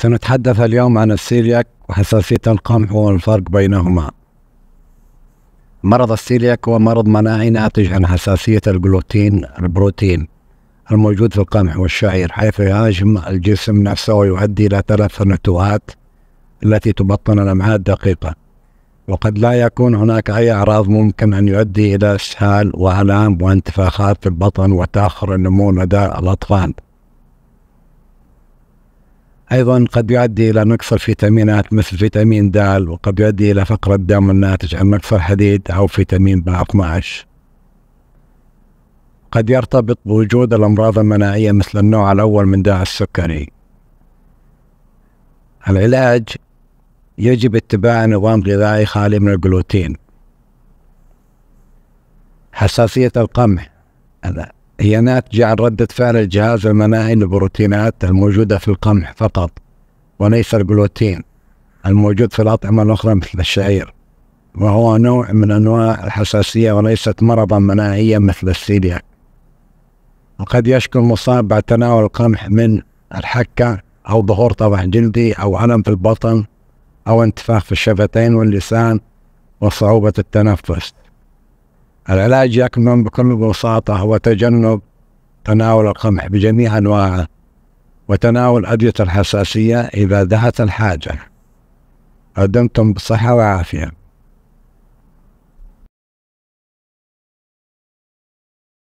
سنتحدث اليوم عن السيلياك وحساسية القمح والفرق بينهما مرض السيلياك هو مرض مناعي ناتج عن حساسية الجلوتين البروتين الموجود في القمح والشعير حيث يهاجم الجسم نفسه ويؤدي إلى تلف النتوءات التي تبطن الأمعاء الدقيقة وقد لا يكون هناك أي أعراض ممكن أن يؤدي إلى إسهال وآلام وانتفاخات في البطن وتأخر النمو لدى الأطفال أيضا قد يؤدي إلى نقص الفيتامينات مثل فيتامين د وقد يؤدي إلى فقر الدم الناتج عن نقص الحديد أو فيتامين ب 12 قد يرتبط بوجود الأمراض المناعية مثل النوع الأول من داء السكري العلاج يجب اتباع نظام غذائي خالي من الجلوتين حساسية القمح هي ناتجة عن ردة فعل الجهاز المناعي للبروتينات الموجودة في القمح فقط وليس الجلوتين الموجود في الأطعمة الأخرى مثل الشعير وهو نوع من أنواع الحساسية وليست مرضا مناعيا مثل السيلياك وقد يشكو المصاب بعد تناول القمح من الحكة أو ظهور طبع جلدي أو ألم في البطن أو انتفاخ في الشفتين واللسان وصعوبة التنفس العلاج يكمن بكل بساطة هو تجنب تناول القمح بجميع أنواعه وتناول أدوية الحساسية إذا دعت الحاجة. دمتم بصحة وعافية